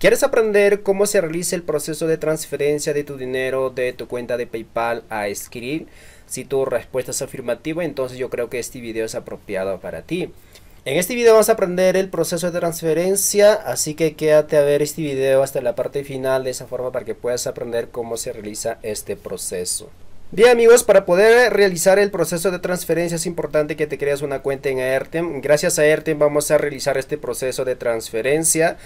¿Quieres aprender cómo se realiza el proceso de transferencia de tu dinero de tu cuenta de PayPal a Skrill? Si tu respuesta es afirmativa, entonces yo creo que este video es apropiado para ti. En este video vamos a aprender el proceso de transferencia, así que quédate a ver este video hasta la parte final de esa forma para que puedas aprender cómo se realiza este proceso. Bien amigos, para poder realizar el proceso de transferencia es importante que te creas una cuenta en Airtem. Gracias a Airtem vamos a realizar este proceso de transferencia.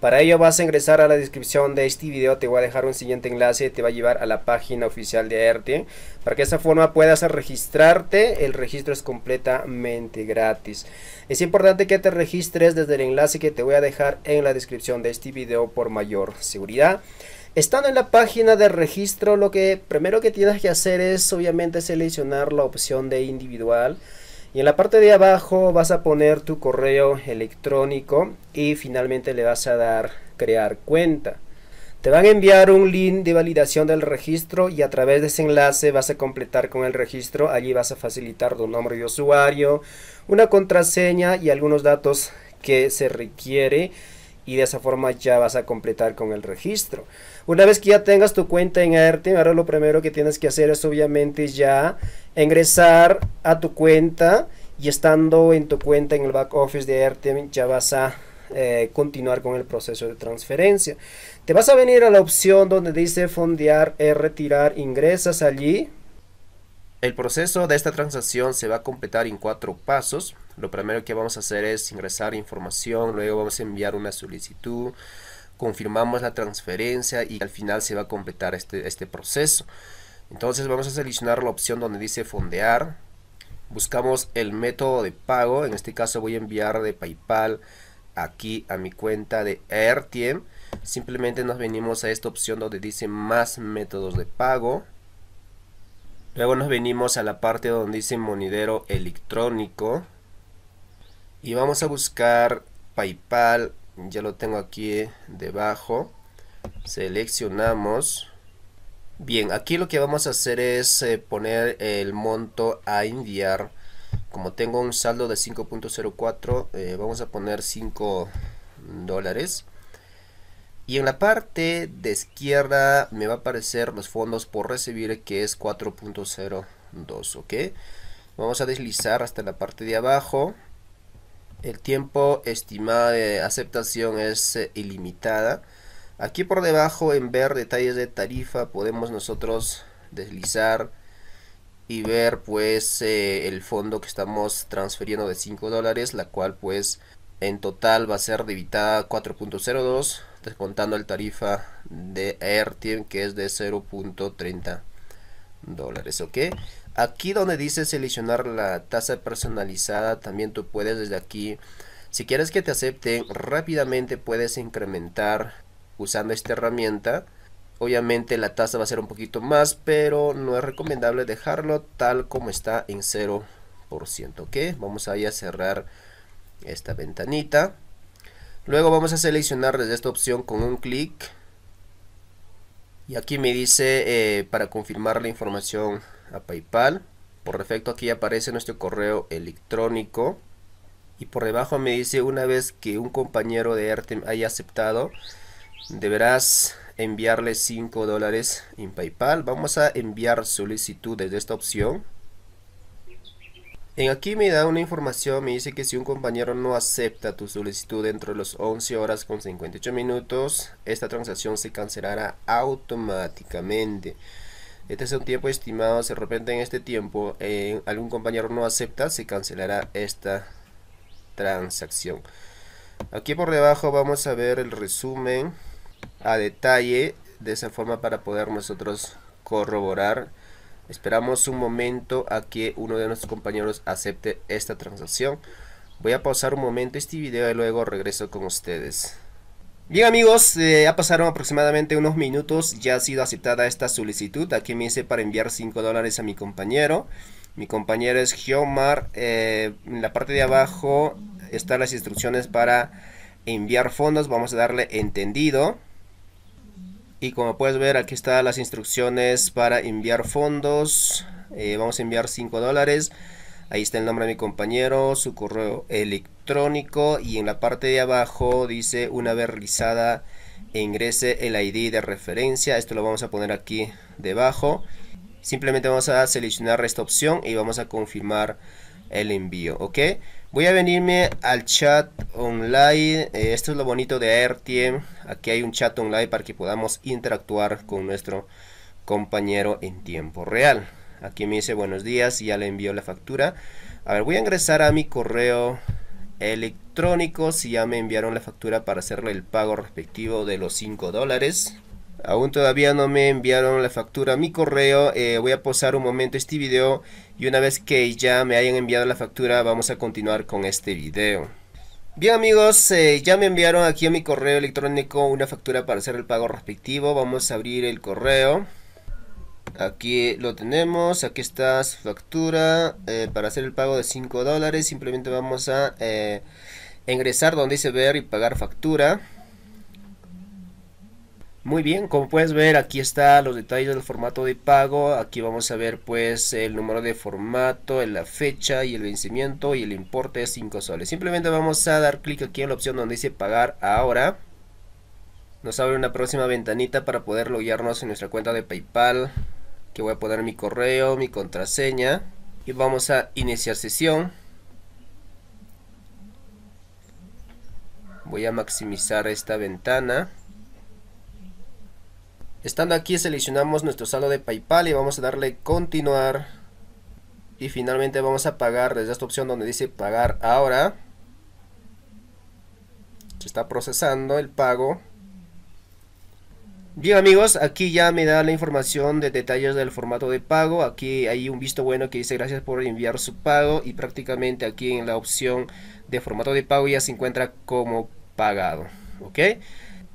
Para ello vas a ingresar a la descripción de este video, te voy a dejar un siguiente enlace, te va a llevar a la página oficial de Airtem. Para que de esta forma puedas registrarte, el registro es completamente gratis. Es importante que te registres desde el enlace que te voy a dejar en la descripción de este video por mayor seguridad. Estando en la página de registro, lo que primero que tienes que hacer es obviamente seleccionar la opción de individual. Y en la parte de abajo vas a poner tu correo electrónico y finalmente le vas a dar crear cuenta. Te van a enviar un link de validación del registro y a través de ese enlace vas a completar con el registro. Allí vas a facilitar tu nombre de usuario, una contraseña y algunos datos que se requiere y de esa forma ya vas a completar con el registro. Una vez que ya tengas tu cuenta en Airtime, ahora lo primero que tienes que hacer es obviamente ya ingresar a tu cuenta y estando en tu cuenta en el back office de Airtime ya vas a eh, continuar con el proceso de transferencia. Te vas a venir a la opción donde dice fondear, e retirar, ingresas allí. El proceso de esta transacción se va a completar en cuatro pasos. Lo primero que vamos a hacer es ingresar información, luego vamos a enviar una solicitud, confirmamos la transferencia y al final se va a completar este, este proceso. Entonces vamos a seleccionar la opción donde dice fondear. Buscamos el método de pago, en este caso voy a enviar de PayPal aquí a mi cuenta de AirTiem. Simplemente nos venimos a esta opción donde dice más métodos de pago. Luego nos venimos a la parte donde dice monedero electrónico y vamos a buscar PayPal, ya lo tengo aquí eh, debajo, seleccionamos. Bien, aquí lo que vamos a hacer es eh, poner el monto a enviar. Como tengo un saldo de 5.04, eh, vamos a poner 5 dólares. Y en la parte de izquierda me va a aparecer los fondos por recibir que es 4.02, ¿ok? Vamos a deslizar hasta la parte de abajo. El tiempo estimado de aceptación es eh, ilimitada. Aquí por debajo en ver detalles de tarifa podemos nosotros deslizar y ver pues eh, el fondo que estamos transfiriendo de 5 dólares la cual pues en total va a ser debitada 4.02 descontando el tarifa de AirTime que es de 0.30 dólares ok Aquí donde dice seleccionar la tasa personalizada, también tú puedes desde aquí, si quieres que te acepten, rápidamente puedes incrementar usando esta herramienta. Obviamente la tasa va a ser un poquito más, pero no es recomendable dejarlo tal como está en 0%. ¿ok? Vamos ir a cerrar esta ventanita. Luego vamos a seleccionar desde esta opción con un clic. Y aquí me dice eh, para confirmar la información PayPal. Por defecto aquí aparece nuestro correo electrónico. Y por debajo me dice, una vez que un compañero de Artem haya aceptado, deberás enviarle 5 dólares en PayPal. Vamos a enviar solicitud desde esta opción. En aquí me da una información, me dice que si un compañero no acepta tu solicitud dentro de los 11 horas con 58 minutos, esta transacción se cancelará automáticamente. Este es un tiempo estimado, si de repente en este tiempo eh, algún compañero no acepta, se cancelará esta transacción. Aquí por debajo vamos a ver el resumen a detalle de esa forma para poder nosotros corroborar. Esperamos un momento a que uno de nuestros compañeros acepte esta transacción. Voy a pausar un momento este video y luego regreso con ustedes. Bien amigos, eh, ya pasaron aproximadamente unos minutos, ya ha sido aceptada esta solicitud, aquí me hice para enviar 5 dólares a mi compañero. Mi compañero es Geomar, eh, en la parte de abajo están las instrucciones para enviar fondos, vamos a darle entendido. Y como puedes ver aquí están las instrucciones para enviar fondos, eh, vamos a enviar 5 dólares. Ahí está el nombre de mi compañero, su correo electrónico electrónico y en la parte de abajo dice una vez realizada e ingrese el ID de referencia. Esto lo vamos a poner aquí debajo. Simplemente vamos a seleccionar esta opción y vamos a confirmar el envío. Ok, voy a venirme al chat online. Eh, esto es lo bonito de AirTM. Aquí hay un chat online para que podamos interactuar con nuestro compañero en tiempo real. Aquí me dice buenos días ya le envío la factura. A ver, voy a ingresar a mi correo electrónicos y ya me enviaron la factura para hacerle el pago respectivo de los 5 dólares. Aún todavía no me enviaron la factura a mi correo. Eh, voy a posar un momento este video y una vez que ya me hayan enviado la factura vamos a continuar con este video. Bien amigos, eh, ya me enviaron aquí a mi correo electrónico una factura para hacer el pago respectivo. Vamos a abrir el correo. Aquí lo tenemos, aquí está su factura eh, para hacer el pago de 5 dólares. Simplemente vamos a eh, ingresar donde dice ver y pagar factura. Muy bien, como puedes ver aquí está los detalles del formato de pago, aquí vamos a ver pues el número de formato, la fecha y el vencimiento y el importe de 5 soles. Simplemente vamos a dar clic aquí en la opción donde dice pagar ahora. Nos abre una próxima ventanita para poder loguearnos en nuestra cuenta de Paypal, que voy a poner mi correo, mi contraseña y vamos a iniciar sesión. Voy a maximizar esta ventana. Estando aquí seleccionamos nuestro saldo de Paypal y vamos a darle continuar. Y finalmente vamos a pagar desde esta opción donde dice pagar ahora. Se está procesando el pago. Bien amigos, aquí ya me da la información de detalles del formato de pago, aquí hay un visto bueno que dice gracias por enviar su pago y prácticamente aquí en la opción de formato de pago ya se encuentra como pagado, ok.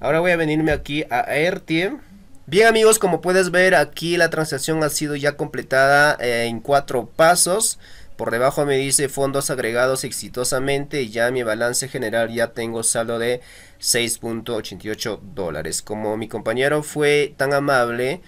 Ahora voy a venirme aquí a AirTM. Bien amigos, como puedes ver aquí la transacción ha sido ya completada eh, en cuatro pasos. Por debajo me dice fondos agregados exitosamente y ya mi balance general ya tengo saldo de 6.88 dólares. Como mi compañero fue tan amable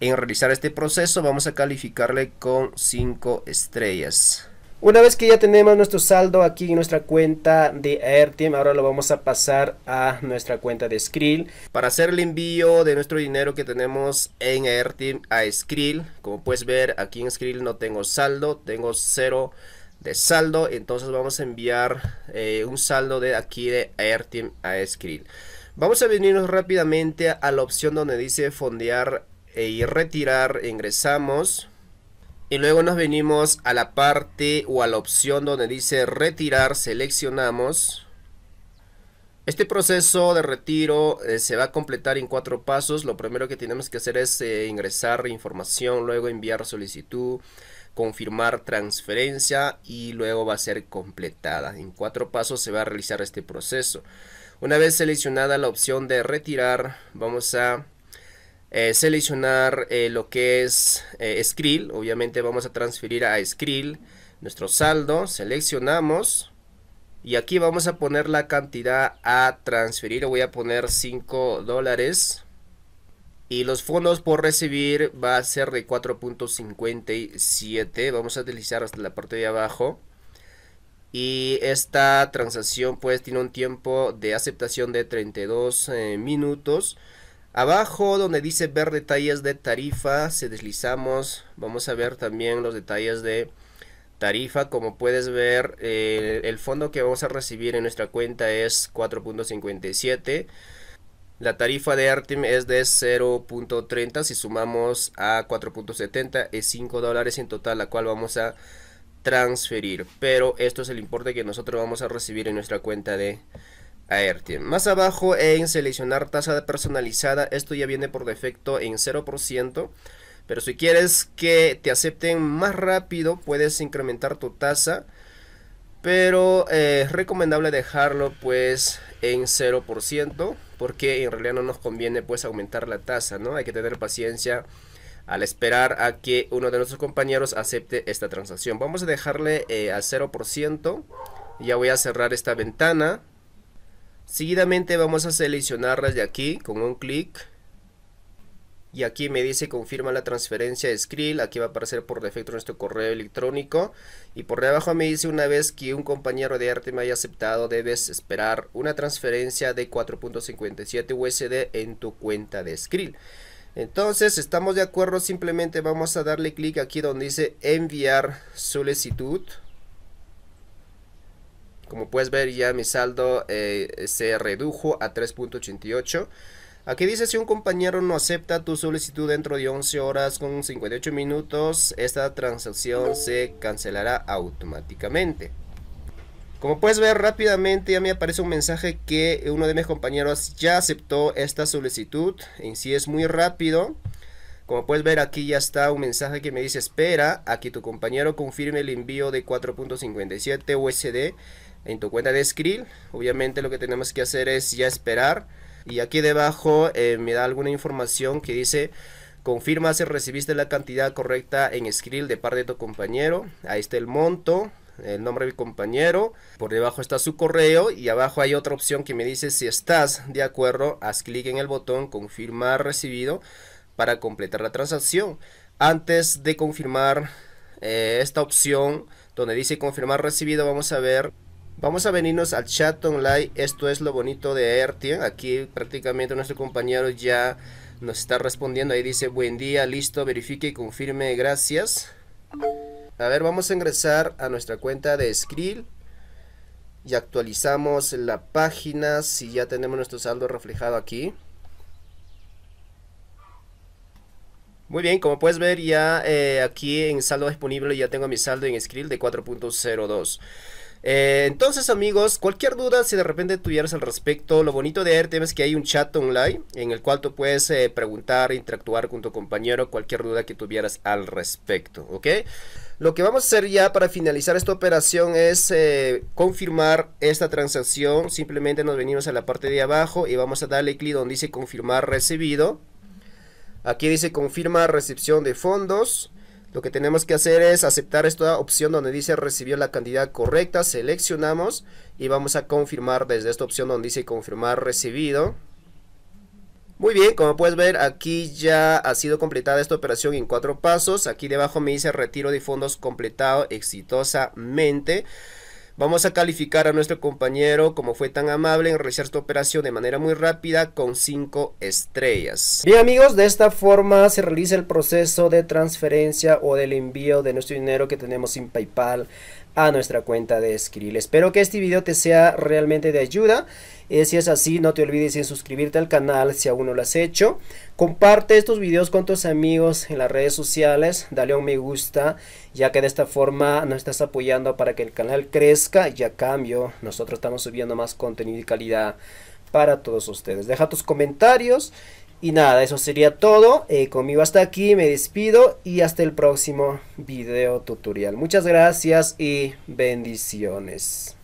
en realizar este proceso, vamos a calificarle con 5 estrellas. Una vez que ya tenemos nuestro saldo aquí en nuestra cuenta de Airtime, ahora lo vamos a pasar a nuestra cuenta de Skrill. Para hacer el envío de nuestro dinero que tenemos en Airtime a Skrill, como puedes ver aquí en Skrill no tengo saldo, tengo 0 de saldo. Entonces vamos a enviar eh, un saldo de aquí de AirTeam a Skrill. Vamos a venirnos rápidamente a la opción donde dice fondear eh, y retirar. Ingresamos. Y luego nos venimos a la parte o a la opción donde dice retirar. Seleccionamos. Este proceso de retiro eh, se va a completar en cuatro pasos. Lo primero que tenemos que hacer es ingresar información, luego enviar solicitud, confirmar transferencia y luego va a ser completada. En cuatro pasos se va a realizar este proceso. Una vez seleccionada la opción de retirar, vamos a eh, seleccionar eh, lo que es eh, Skrill. Obviamente vamos a transferir a Skrill nuestro saldo, seleccionamos y aquí vamos a poner la cantidad a transferir. Voy a poner 5 dólares y los fondos por recibir va a ser de 4.57. Vamos a deslizar hasta la parte de abajo. Y esta transacción pues tiene un tiempo de aceptación de 32 eh, minutos. Abajo donde dice ver detalles de tarifa, se deslizamos, vamos a ver también los detalles de tarifa. Como puedes ver, eh, el fondo que vamos a recibir en nuestra cuenta es 4.57. La tarifa de Artem es de 0.30, si sumamos a 4.70 es 5 dólares en total, la cual vamos a transferir. Pero esto es el importe que nosotros vamos a recibir en nuestra cuenta de AirTime. Más abajo en seleccionar tasa personalizada, esto ya viene por defecto en 0%. Pero si quieres que te acepten más rápido, puedes incrementar tu tasa. Pero eh, es recomendable dejarlo pues en 0% porque en realidad no nos conviene pues aumentar la tasa, ¿no? Hay que tener paciencia al esperar a que uno de nuestros compañeros acepte esta transacción. Vamos a dejarle eh, al 0%. Ya voy a cerrar esta ventana. Seguidamente vamos a seleccionarlas de aquí con un clic y aquí me dice confirma la transferencia de Skrill. Aquí va a aparecer por defecto nuestro correo electrónico. Y por debajo me dice una vez que un compañero de arte me haya aceptado, debes esperar una transferencia de 4.57 USD en tu cuenta de Skrill. Entonces, estamos de acuerdo, simplemente vamos a darle clic aquí donde dice enviar solicitud. Como puedes ver ya mi saldo eh, se redujo a 3.88. Aquí dice si un compañero no acepta tu solicitud dentro de 11 horas con 58 minutos, esta transacción se cancelará automáticamente. Como puedes ver rápidamente ya me aparece un mensaje que uno de mis compañeros ya aceptó esta solicitud. En sí es muy rápido. Como puedes ver aquí ya está un mensaje que me dice espera a que tu compañero confirme el envío de 4.57 USD en tu cuenta de Skrill. Obviamente lo que tenemos que hacer es ya esperar. Y aquí debajo eh, me da alguna información que dice... Confirma si recibiste la cantidad correcta en Skrill de parte de tu compañero. Ahí está el monto, el nombre del compañero. Por debajo está su correo y abajo hay otra opción que me dice si estás de acuerdo. Haz clic en el botón confirmar recibido para completar la transacción. Antes de confirmar eh, esta opción donde dice confirmar recibido, vamos a ver Vamos a venirnos al chat online. Esto es lo bonito de Airtien. ¿eh? Aquí prácticamente nuestro compañero ya nos está respondiendo. Ahí dice, buen día, listo, verifique y confirme, gracias. A ver, vamos a ingresar a nuestra cuenta de Skrill. Y actualizamos la página si ya tenemos nuestro saldo reflejado aquí. Muy bien, como puedes ver ya eh, aquí en saldo disponible ya tengo mi saldo en Skrill de 4.02. Eh, entonces amigos, cualquier duda si de repente tuvieras al respecto, lo bonito de e tema es que hay un chat online en el cual tú puedes eh, preguntar, interactuar con tu compañero, cualquier duda que tuvieras al respecto, ¿ok? Lo que vamos a hacer ya para finalizar esta operación es eh, confirmar esta transacción, simplemente nos venimos a la parte de abajo y vamos a darle clic donde dice confirmar recibido. Aquí dice confirma recepción de fondos. Lo que tenemos que hacer es aceptar esta opción donde dice recibió la cantidad correcta, seleccionamos y vamos a confirmar desde esta opción donde dice confirmar recibido. Muy bien, como puedes ver aquí ya ha sido completada esta operación en cuatro pasos. Aquí debajo me dice retiro de fondos completado exitosamente. Vamos a calificar a nuestro compañero como fue tan amable en realizar esta operación de manera muy rápida con 5 estrellas. Bien amigos, de esta forma se realiza el proceso de transferencia o del envío de nuestro dinero que tenemos sin PayPal a nuestra cuenta de escribir Espero que este video te sea realmente de ayuda. Eh, si es así, no te olvides de suscribirte al canal si aún no lo has hecho. Comparte estos videos con tus amigos en las redes sociales. Dale un me gusta, ya que de esta forma nos estás apoyando para que el canal crezca y a cambio nosotros estamos subiendo más contenido y calidad para todos ustedes. Deja tus comentarios y nada, eso sería todo. Eh, conmigo hasta aquí, me despido y hasta el próximo video tutorial. Muchas gracias y bendiciones.